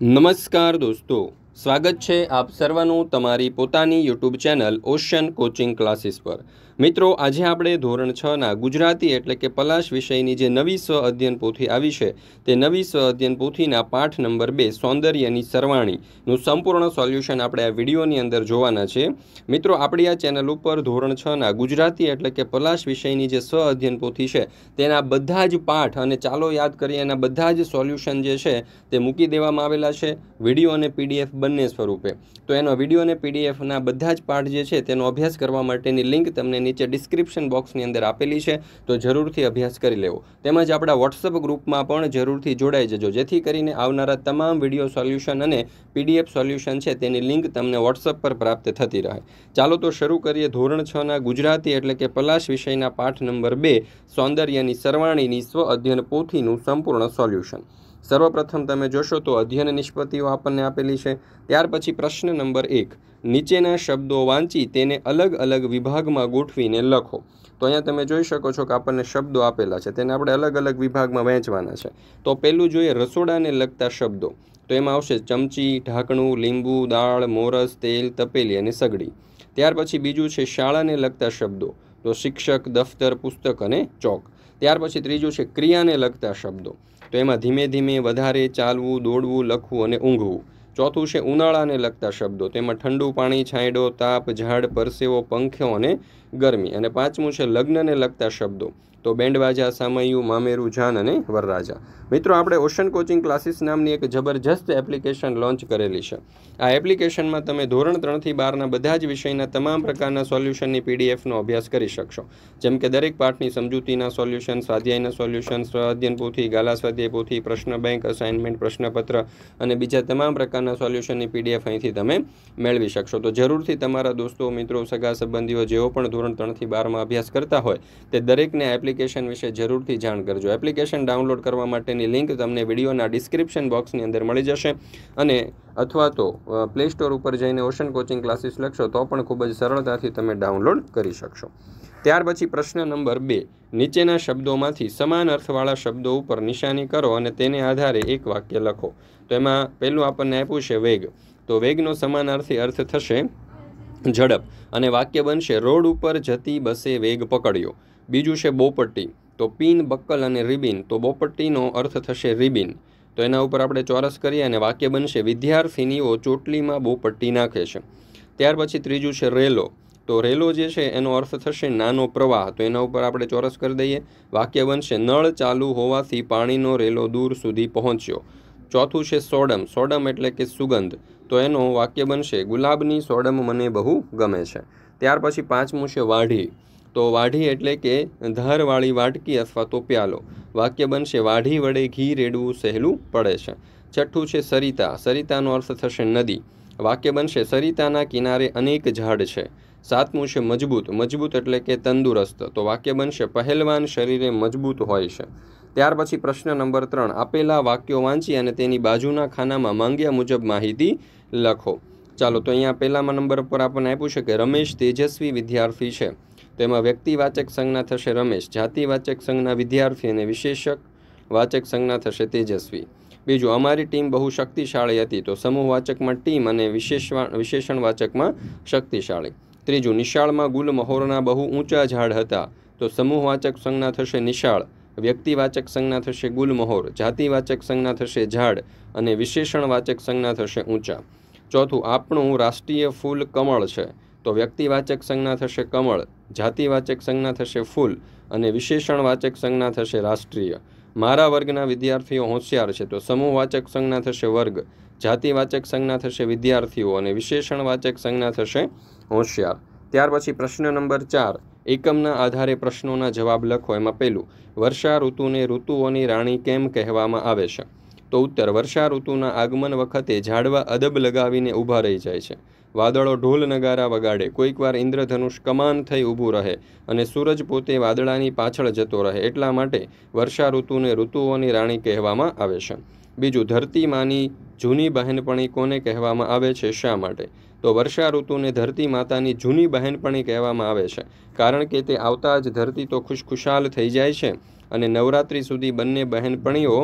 નમસ્કાર દોસ્તો સ્વાગત છે આપ સર્વનું તમારી પોતાની YouTube channel ocean coaching classes પર મિત્રો આજે આપણે ધોરણ છ ના ગુજરાતી એટલે કે પલાશ વિષયની જે નવી સ્વ અધ્યયન પોથી આવી છે તે નવી સ્વ અધ્યયન પોથીના પાઠ નંબર બે સૌંદર્યની સરવાણીનું સંપૂર્ણ સોલ્યુશન આપણે આ વિડીયોની અંદર જોવાના છે મિત્રો આપણી આ ચેનલ ઉપર ધોરણ છ ના ગુજરાતી એટલે કે પલાશ વિષયની જે સ્વ અધ્યયન પોથી છે તેના બધા જ પાઠ અને ચાલો યાદ કરીએ એના બધા જ સોલ્યુશન જે છે તે મૂકી દેવામાં આવેલા છે વિડીયો અને પીડીએફ બંને સ્વરૂપે તો એનો વિડીયો અને પીડીએફના બધા જ પાઠ જે છે તેનો અભ્યાસ કરવા માટેની લિંક તમને નીચે ડિસ્ક્રિપ્શન બોક્સની અંદર આપેલી છે તો જરૂરથી અભ્યાસ કરી લેવો તેમજ આપણા વોટ્સઅપ ગ્રુપમાં પણ જરૂરથી જોડાઈ જજો જેથી કરીને આવનારા તમામ વિડીયો સોલ્યુશન અને પીડીએફ સોલ્યુશન છે તેની લિંક તમને વોટ્સઅપ પર પ્રાપ્ત થતી રહે ચાલો તો શરૂ કરીએ ધોરણ છના ગુજરાતી એટલે કે પલાશ વિષયના પાઠ નંબર બે સૌંદર્યની સરવાણીની સ્વ અધ્યયન પોથીનું સંપૂર્ણ સોલ્યુશન સર્વપ્રથમ તમે જોશો તો અધ્યયન નિષ્પતિઓ આપણને આપેલી છે ત્યાર પછી પ્રશ્ન નંબર એક નીચેના શબ્દો વાંચી તેને અલગ અલગ વિભાગમાં ગોઠવીને લખો તો અહીંયા તમે જોઈ શકો છો કે આપણને શબ્દો આપેલા છે તેને આપણે અલગ અલગ વિભાગમાં વહેંચવાના છે તો પહેલું જોઈએ રસોડાને લગતા શબ્દો તો એમાં આવશે ચમચી ઢાંકણું લીંબુ દાળ મોરસ તેલ તપેલી અને સગડી ત્યાર પછી બીજું છે શાળાને લગતા શબ્દો તો શિક્ષક દફતર પુસ્તક અને ચોક ત્યાર પછી ત્રીજું છે ક્રિયાને લગતા શબ્દો તો એમાં ધીમે ધીમે વધારે ચાલવું દોડવું લખવું અને ઊંઘવું ચોથું છે ઉનાળાને લગતા શબ્દો તેમાં ઠંડુ પાણી છાંયડો તાપ ઝાડ પરસેવો પંખ્યો અને ગરમી અને પાંચમું છે લગ્નને લગતા શબ્દો તો બેન્ડવાજા સામયું મામેરુ જાન અને વરરાજા મિત્રો આપણે ઓશન કોચિંગ ક્લાસીસ નામની એક જબરજસ્ત એપ્લિકેશન લોન્ચ કરેલી છે આ એપ્લિકેશનમાં તમે ધોરણ ત્રણથી બારના બધા જ વિષયના તમામ પ્રકારના સોલ્યુશનની પીડીએફનો અભ્યાસ કરી શકશો જેમ કે દરેક પાઠની સમજૂતીના સોલ્યુશન સ્વાધ્યાયના સોલ્યુશન સ્વાધ્યન પોથી ગાલા સ્વાધ્યાય પોથી પ્રશ્ન બેંક અસાઇનમેન્ટ પ્રશ્નપત્ર અને બીજા તમામ પ્રકારના સોલ્યુશનની પીડીએફ અહીંથી તમે મેળવી શકશો તો જરૂરથી તમારા દોસ્તો મિત્રો સગા સંબંધીઓ જેઓ પણ ધોરણ ત્રણથી બારમાં અભ્યાસ કરતા હોય તે દરેકને એપ્લિકેશન એપ્લિકેશન વિશે જરૂરથી જાણ કરજો એપ્લિકેશન ડાઉનલોડ કરવા માટેની લિંક તમને વિડીયોના ડિસ્ક્રિપ્શન બોક્સની અંદર મળી જશે અને અથવા તો પ્લે સ્ટોર ઉપર જઈને ઓશન કોચિંગ ક્લાસીસ લખશો તો પણ ખૂબ જ સરળતાથી તમે ડાઉનલોડ કરી શકશો ત્યાર પછી પ્રશ્ન નંબર બે નીચેના શબ્દોમાંથી સમાન અર્થવાળા શબ્દો ઉપર નિશાની કરો અને તેને આધારે એક વાક્ય લખો તો એમાં પહેલું આપણને આપ્યું છે વેગ તો વેગનો સમાનાર્થી અર્થ થશે ઝડપ અને વાક્ય બનશે રોડ ઉપર જતી બસે વેગ પકડ્યો બીજું છે બોપટ્ટી તો પિન બક્કલ અને રિબિન તો બોપટ્ટીનો અર્થ થશે રિબિન તો એના ઉપર આપણે ચોરસ કરીએ અને વાક્ય બનશે વિદ્યાર્થીનીઓ ચોટલીમાં બોપટ્ટી નાખે છે ત્યાર પછી ત્રીજું છે રેલો તો રેલો જે છે એનો અર્થ થશે નાનો પ્રવાહ તો એના ઉપર આપણે ચોરસ કરી દઈએ વાક્ય બનશે નળ ચાલુ હોવાથી પાણીનો રેલો દૂર સુધી પહોંચ્યો ચોથું છે સોડમ સોડમ એટલે કે સુગંધ તો એનો વાક્ય બનશે ગુલાબની સોડમ મને બહુ ગમે છે ત્યાર પછી પાંચમું છે વાઢી તો વાઢી એટલે કે ધારવાળી વાટકી અથવા તો પ્યાલો વાક્ય બનશે વાઢી વડે ઘી રેડવું સહેલું પડે છે છઠ્ઠું છે સરિતા સરિતાનો અર્થ થશે નદી વાક્ય બનશે સરિતાના કિનારે અનેક ઝાડ છે સાતમું છે મજબૂત મજબૂત એટલે કે તંદુરસ્ત તો વાક્ય બનશે પહેલવાન શરીરે મજબૂત હોય છે ત્યાર પછી પ્રશ્ન નંબર ત્રણ આપેલા વાક્યો વાંચી અને તેની બાજુના ખાનામાં માંગ્યા મુજબ માહિતી લખો ચાલો તો અહીંયા પહેલામાં નંબર પર આપણને આપ્યું છે કે રમેશ તેજસ્વી વિદ્યાર્થી છે તેમાં વ્યક્તિવાચક સંજ્ઞા થશે રમેશ જાતિવાચક સંજ્ઞા વિદ્યાર્થી અને વિશેષક વાચક સંજ્ઞા થશે તેજસ્વી બીજું અમારી ટીમ બહુ શક્તિશાળી હતી તો સમૂહવાચકમાં ટીમ અને વિશેષણ વાચકમાં શક્તિશાળી ત્રીજું નિશાળમાં ગુલ મહોરના બહુ ઊંચા ઝાડ હતા તો સમૂહવાચક સંજ્ઞા થશે નિશાળ વ્યક્તિવાચક સંજ્ઞા થશે ગુલમહોર જાતિવાચક સંજ્ઞા થશે ઝાડ અને વિશેષણવાચક સંજ્ઞા થશે ઊંચા ચોથું આપણું રાષ્ટ્રીય ફૂલ કમળ છે તો વ્યક્તિવાચક સંજ્ઞા થશે કમળ જાતિવાચક સંજ્ઞા થશે ફૂલ અને વિશેષણવાચક સંજ્ઞા થશે રાષ્ટ્રીય મારા વર્ગના વિદ્યાર્થીઓ હોશિયાર છે તો સમૂહવાચક સંજ્ઞા થશે વર્ગ જાતિવાચક સંજ્ઞા થશે વિદ્યાર્થીઓ અને વિશેષણવાચક સંજ્ઞા થશે હોશિયાર ત્યાર પછી પ્રશ્ન નંબર ચાર એકમના આધારે પ્રશ્નોના જવાબ લખો એમાં પહેલું વર્ષા ઋતુને ઋતુઓની રાણી કેમ કહેવામાં આવે છે તો ઉત્તર વર્ષા ઋતુના આગમન વખતે ઝાડવા અદબ લગાવીને ઊભા રહી જાય છે વાદળો ઢોલ નગારા વગાડે કોઈકવાર ઇન્દ્રધનુષ કમાન થઈ ઊભું રહે અને સૂરજ પોતે વાદળાની પાછળ જતો રહે એટલા માટે વર્ષા ઋતુને ઋતુઓની રાણી કહેવામાં આવે છે બીજું ધરતીમાંની જૂની બહેનપણી કોને કહેવામાં આવે છે શા માટે તો વર્ષા ઋતુને ધરતી માતાની જૂની બહેનપણી કહેવામાં આવે છે કારણ કે તે આવતા જ ધરતી તો ખુશખુશાલ થઈ જાય છે અને નવરાત્રી સુધી બંને બહેનપણીઓ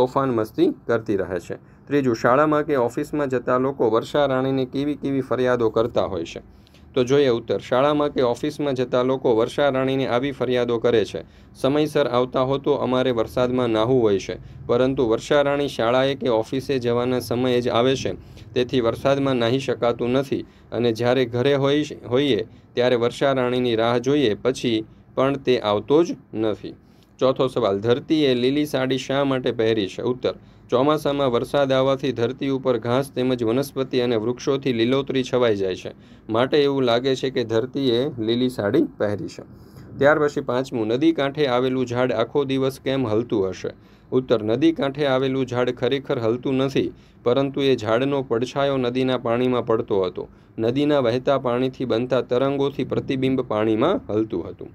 તોફાન મસ્તી કરતી રહે છે ત્રીજું શાળામાં કે ઓફિસમાં જતા લોકો વર્ષા રાણીને કેવી કેવી ફરિયાદો કરતા હોય છે તો જોઈએ ઉત્તર શાળામાં કે ઓફિસમાં જતા લોકો વર્ષારાણીને આવી ફરિયાદો કરે છે સમયસર આવતા હો તો અમારે વરસાદમાં નાહવું હોય છે પરંતુ વર્ષારાણી શાળાએ કે ઓફિસે જવાના સમયે જ આવે છે તેથી વરસાદમાં નાહી શકાતું નથી અને જ્યારે ઘરે હોય હોઈએ ત્યારે વર્ષારાણીની રાહ જોઈએ પછી પણ તે આવતો જ નથી ચોથો સવાલ ધરતીએ લીલી સાડી શા માટે પહેરી છે ઉત્તર ચોમાસામાં વરસાદ આવવાથી ધરતી ઉપર ઘાસ તેમજ વનસ્પતિ અને વૃક્ષોથી લીલોતરી છવાઈ જાય છે માટે એવું લાગે છે કે ધરતીએ લીલી સાડી પહેરી છે ત્યાર પછી પાંચમું નદી કાંઠે આવેલું ઝાડ આખો દિવસ કેમ હલતું હશે ઉત્તર નદી કાંઠે આવેલું ઝાડ ખરેખર હલતું નથી પરંતુ એ ઝાડનો પડછાયો નદીના પાણીમાં પડતો હતો નદીના વહેતા પાણીથી બનતા તરંગોથી પ્રતિબિંબ પાણીમાં હલતું હતું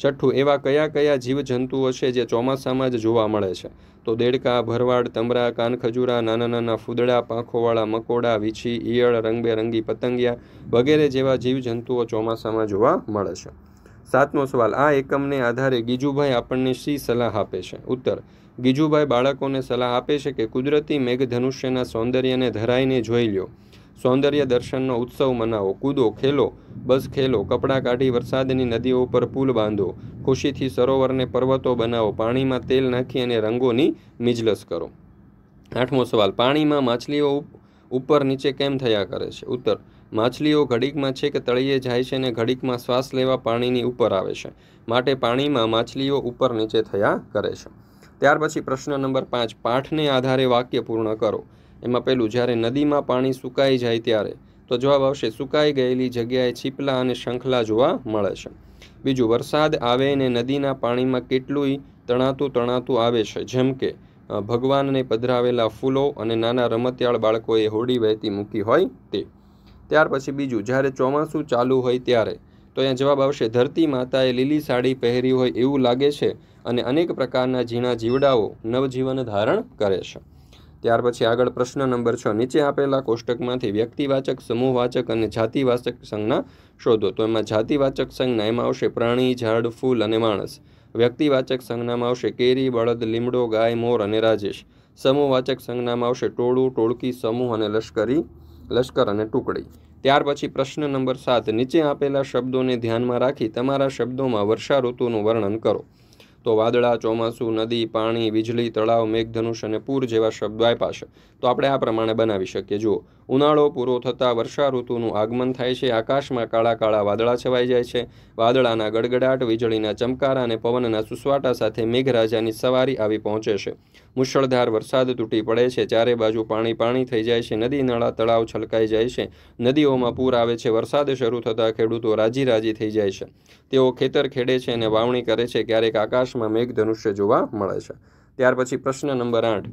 છઠ્ઠું એવા કયા કયા જીવજંતુઓ છે જે ચોમાસામાં જ જોવા મળે છે તો દેડકા ભરવાડ તમરા કાનખજૂરા નાના નાના ફૂદડા પાંખોવાળા મકોડા વીછી ઈયળ રંગબેરંગી પતંગિયા વગેરે જેવા જીવજંતુઓ ચોમાસામાં જોવા મળે છે સાતમો સવાલ આ એકમને આધારે ગીજુભાઈ આપણને શી સલાહ આપે છે ઉત્તર ગીજુભાઈ બાળકોને સલાહ આપે છે કે કુદરતી મેઘધનુષ્યના સૌંદર્યને ધરાઈને જોઈ લ્યો સૌંદર્ય દર્શનનો ઉત્સવ મનાવો કૂદો ખેલો બસ ખેલો કપડાં કાઢી વરસાદની નદીઓ પર પુલ બાંધો ખુશીથી સરોવરને પર્વતો બનાવો પાણીમાં તેલ નાખી અને રંગોની મિજલસ કરો આઠમો સવાલ પાણીમાં માછલીઓ ઉપર નીચે કેમ થયા કરે છે ઉત્તર માછલીઓ ઘડીકમાં છે કે તળિયે જાય છે અને ઘડીકમાં શ્વાસ લેવા પાણીની ઉપર આવે છે માટે પાણીમાં માછલીઓ ઉપર નીચે થયા કરે છે ત્યાર પછી પ્રશ્ન નંબર પાંચ પાઠને આધારે વાક્ય પૂર્ણ કરો એમાં પહેલું જ્યારે નદીમાં પાણી સુકાઈ જાય ત્યારે તો જવાબ આવશે સુકાઈ ગયેલી જગ્યાએ છીપલા અને શંખલા જોવા મળે છે બીજું વરસાદ આવે ને નદીના પાણીમાં કેટલુંય તણાતું તણાતું આવે છે જેમ કે ભગવાનને પધરાવેલા ફૂલો અને નાના રમતિયાળ બાળકોએ હોડી વહેતી મૂકી હોય તે ત્યાર પછી બીજું જ્યારે ચોમાસું ચાલુ હોય ત્યારે તો અહીંયા જવાબ આવશે ધરતી માતાએ લીલી સાડી પહેરી હોય એવું લાગે છે અને અનેક પ્રકારના ઝીણા જીવડાઓ નવજીવન ધારણ કરે છે ત્યાર પછી આગળ પ્રશ્ન નંબર છ નીચે આપેલા કોષ્ટકમાંથી વ્યક્તિવાચક સમૂહવાચક અને જાતિવાચક સંજ્ઞા શોધો તો એમાં જાતિવાચક સંજ્ઞા એમાં આવશે પ્રાણી ઝાડ ફૂલ અને માણસ વ્યક્તિવાચક સંજ્ઞામાં આવશે કેરી બળદ લીમડો ગાય મોર અને રાજેશ સમૂહવાચક સંજ્ઞામાં આવશે ટોળું ટોળકી સમૂહ અને લશ્કરી લશ્કર અને ટુકડી ત્યાર પછી પ્રશ્ન નંબર સાત નીચે આપેલા શબ્દોને ધ્યાનમાં રાખી તમારા શબ્દોમાં વર્ષા ઋતુનું વર્ણન કરો તો વાદળા ચોમાસું નદી પાણી વીજળી તળાવ મેઘધનુષ અને પૂર જેવા શબ્દો આપ્યા છે તો આપણે આ પ્રમાણે બનાવી શકીએ જુઓ ઉનાળો પૂરો થતાં વર્ષા ઋતુનું આગમન થાય છે આકાશમાં કાળા કાળા વાદળા છવાઈ જાય છે વાદળાના ગડગડાટ વીજળીના ચમકારા અને પવનના સુસવાટા સાથે મેઘરાજાની સવારી આવી પહોંચે છે મુશળધાર વરસાદ તૂટી પડે છે ચારે બાજુ પાણી પાણી થઈ જાય છે નદી નાળા તળાવ છલકાઈ જાય છે નદીઓમાં પૂર આવે છે વરસાદ શરૂ થતાં ખેડૂતો રાજી રાજી થઈ જાય છે તેઓ ખેતર ખેડે છે અને વાવણી કરે છે ક્યારેક આકાશમાં મેઘધનુષ્ય જોવા મળે છે ત્યાર પછી પ્રશ્ન નંબર આઠ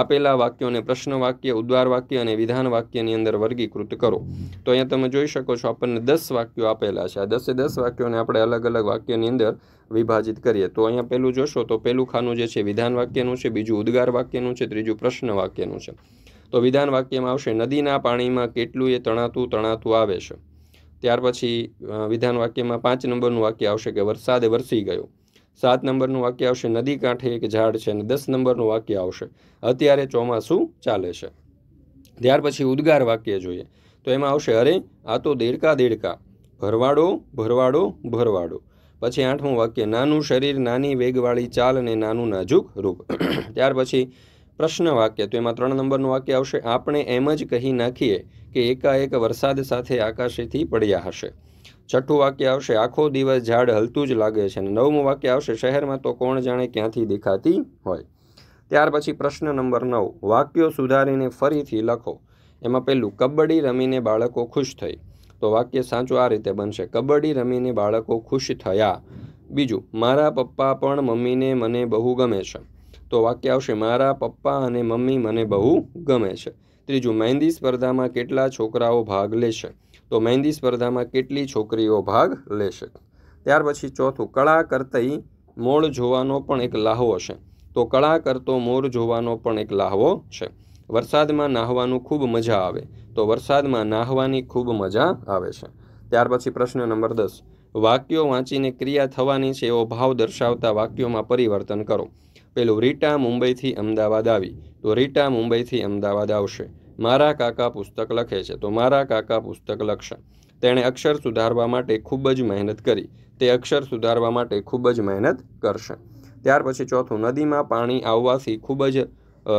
આપેલા વાક્યોને પ્રશ્ન વાક્ય ઉદ્વાર વાક્ય અને વિધાન વાક્યની અંદર વર્ગીકૃત કરો તો અહીંયા તમે જોઈ શકો છો આપણને દસ વાક્યો આપેલા છે આ દસે દસ વાક્યોને આપણે અલગ અલગ વાક્યની અંદર વિભાજિત કરીએ તો અહીંયા પહેલું જોશો તો પહેલું ખાનું જે છે વિધાન વાક્યનું છે બીજું ઉદ્ગાર વાક્યનું છે ત્રીજું પ્રશ્ન વાક્યનું છે તો વિધાન વાક્યમાં આવશે નદીના પાણીમાં કેટલું એ તણાતું તણાતું આવે છે ત્યાર પછી વિધાન વાક્યમાં પાંચ નંબરનું વાક્ય આવશે કે વરસાદે વરસી ગયો સાત નંબરનું વાક્ય આવશે નદી કાંઠે એક ઝાડ છે અને દસ નંબરનું વાક્ય આવશે અત્યારે ચોમાસું ચાલે છે ત્યાર પછી ઉદ્ગાર વાક્ય જોઈએ તો એમાં આવશે અરે આ તો દેડકા દેડકા ભરવાડો ભરવાડો ભરવાડો પછી આઠમું વાક્ય નાનું શરીર નાની વેગવાળી ચાલ અને નાનું નાજુક રૂપ ત્યાર પછી પ્રશ્ન વાક્ય તો એમાં ત્રણ નંબરનું વાક્ય આવશે આપણે એમ જ કહી નાખીએ કે એકાએક વરસાદ સાથે આકાશેથી પડ્યા હશે છઠ્ઠું વાક્ય આવશે આખો દિવસ ઝાડ હલતું જ લાગે છે અને નવમું વાક્ય આવશે શહેરમાં તો કોણ જાણે ક્યાંથી દેખાતી હોય ત્યાર પછી પ્રશ્ન નંબર નવ વાક્યો સુધારીને ફરીથી લખો એમાં પહેલું કબડ્ડી રમીને બાળકો ખુશ થઈ તો વાક્ય સાચું આ રીતે બનશે કબડ્ડી રમીને બાળકો ખુશ થયા બીજું મારા પપ્પા પણ મમ્મીને મને બહુ ગમે છે તો વાક્ય આવશે મારા પપ્પા અને મમ્મી મને બહુ ગમે છે ત્રીજું મહેંદી સ્પર્ધામાં કેટલા છોકરાઓ ભાગ લેશે તો મહેંદી સ્પર્ધામાં કેટલી છોકરીઓ ભાગ લેશે ત્યાર પછી ચોથું કળા કરતઈ મોળ જોવાનો પણ એક લાહવો છે તો કળા કરતો મોર જોવાનો પણ એક લાહવો છે વરસાદમાં નાહવાનું ખૂબ મજા આવે તો વરસાદમાં નાહવાની ખૂબ મજા આવે છે ત્યાર પછી પ્રશ્ન નંબર દસ વાક્યો વાંચીને ક્રિયા થવાની છે એવો ભાવ દર્શાવતા વાક્યોમાં પરિવર્તન કરો પેલું રીટા મુંબઈથી અમદાવાદ આવી તો રીટા મુંબઈથી અમદાવાદ આવશે મારા કાકા પુસ્તક લખે છે તો મારા કાકા પુસ્તક લખશે તેણે અક્ષર સુધારવા માટે ખૂબ જ મહેનત કરી તે અક્ષર સુધારવા માટે ખૂબ જ મહેનત કરશે ત્યાર પછી ચોથું નદીમાં પાણી આવવાથી ખૂબ જ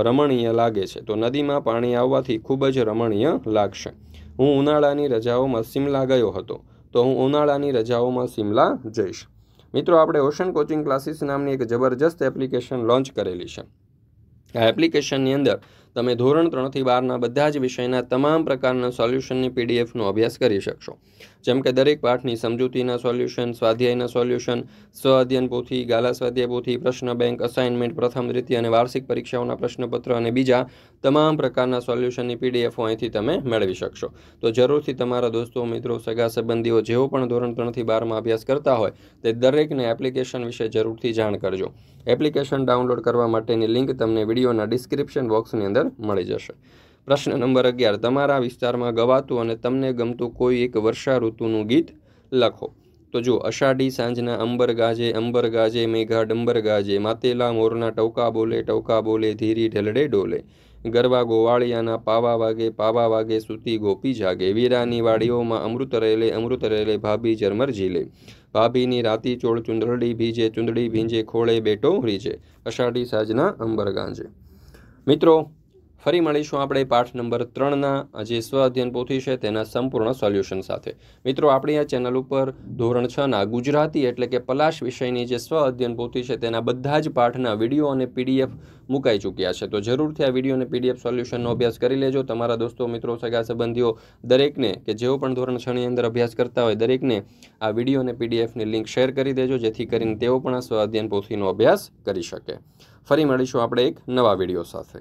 રમણીય લાગે છે તો નદીમાં પાણી આવવાથી ખૂબ જ રમણીય લાગશે હું ઉનાળાની રજાઓમાં સિમલા ગયો હતો તો હું ઉનાળાની રજાઓમાં સિમલા જઈશ મિત્રો આપણે ઓશન કોચિંગ ક્લાસીસ નામની એક જબરજસ્ત એપ્લિકેશન લોન્ચ કરેલી છે આ એપ્લિકેશનની અંદર તમે ધોરણ ત્રણથી બારના બધા જ વિષયના તમામ પ્રકારના સોલ્યુશનની પીડીએફનો અભ્યાસ કરી શકશો જેમ કે દરેક પાઠની સમજૂતીના સોલ્યુશન સ્વાધ્યાયના સોલ્યુશન સ્વઅધ્યયન પોથી ગાલા સ્વાધ્યાય પોથી પ્રશ્ન બેંક અસાઇનમેન્ટ પ્રથમ દ્વિતીય અને વાર્ષિક પરીક્ષાઓના પ્રશ્નપત્ર અને બીજા તમામ પ્રકારના સોલ્યુશનની પીડીએફો અહીંથી તમે મેળવી શકશો તો જરૂરથી તમારા દોસ્તો મિત્રો સગા સંબંધીઓ જેઓ પણ ધોરણ ત્રણથી બારમાં અભ્યાસ કરતા હોય તે દરેકને એપ્લિકેશન વિશે જરૂરથી જાણ કરજો એપ્લિકેશન ડાઉનલોડ કરવા માટેની લિંક તમને વિડીયોના ડિસ્ક્રિપ્શન બોક્સની અંદર આન્સર મળી જશે પ્રશ્ન નંબર અગિયાર તમારા વિસ્તારમાં ગવાતું અને તમને ગમતું કોઈ એક વર્ષા ઋતુનું ગીત લખો તો જો અષાઢી સાંજના અંબર ગાજે અંબર ગાજે મેઘા ડંબર ગાજે માતેલા મોરના ટવકા બોલે ટવકા બોલે ધીરી ઢલડે ડોલે ગરબા ગોવાળિયાના પાવા વાગે પાવા વાગે સૂતી ગોપી જાગે વીરાની વાડીઓમાં અમૃત રહેલે અમૃત રહેલે ભાભી જરમર ઝીલે ભાભીની રાતી ચોળ ચુંદડી ભીજે ચુંદડી ભીંજે ખોળે બેટો રીજે અષાઢી સાજના અંબર ગાંજે મિત્રો ફરી મળીશું આપણે પાઠ નંબર ત્રણના જે સ્વ અધ્યયન પોથી છે તેના સંપૂર્ણ સોલ્યુશન સાથે મિત્રો આપણી આ ચેનલ ઉપર ધોરણ છના ગુજરાતી એટલે કે પલાશ વિષયની જે સ્વ અધ્યયન પોથી છે તેના બધા જ પાઠના વિડીયો અને પીડીએફ મુકાઈ ચૂક્યા છે તો જરૂરથી આ વિડીયો અને પીડીએફ સોલ્યુશનનો અભ્યાસ કરી લેજો તમારા દોસ્તો મિત્રો સગા સંબંધીઓ દરેકને કે જેઓ પણ ધોરણ છની અંદર અભ્યાસ કરતા હોય દરેકને આ વિડીયો અને પીડીએફની લિંક શેર કરી દેજો જેથી કરીને તેઓ પણ આ સ્વ અધ્યયન પોથીનો અભ્યાસ કરી શકે ફરી મળીશું આપણે એક નવા વિડીયો સાથે